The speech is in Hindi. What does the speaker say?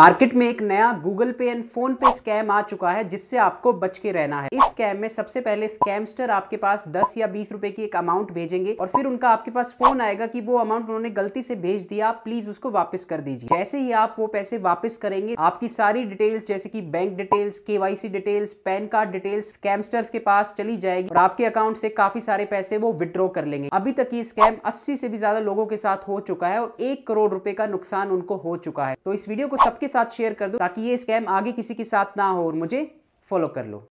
मार्केट में एक नया Google Pay and PhonePe scam आ चुका है जिससे आपको बच के रहना है इस स्कैम में सबसे पहले स्कैमस्टर आपके पास 10 या 20 रुपए की एक अमाउंट भेजेंगे और फिर उनका आपके पास फोन आएगा कि वो अमाउंट उन्होंने गलती से भेज दिया आप प्लीज उसको वापस कर दीजिए जैसे ही आप वो पैसे वापस करेंगे आपकी सारी डिटेल्स जैसे की bank details KYC details PAN card details scamsters के पास चली जाएगी और आपके अकाउंट से काफी सारे पैसे वो विड्रॉ कर लेंगे अभी तक ये स्कैम अस्सी से भी ज्यादा लोगों के साथ हो चुका है और एक करोड़ रुपए का नुकसान उनको हो चुका है तो इस वीडियो को सबके साथ शेयर कर दो ताकि ये स्कैम आगे किसी के साथ ना हो और मुझे फॉलो कर लो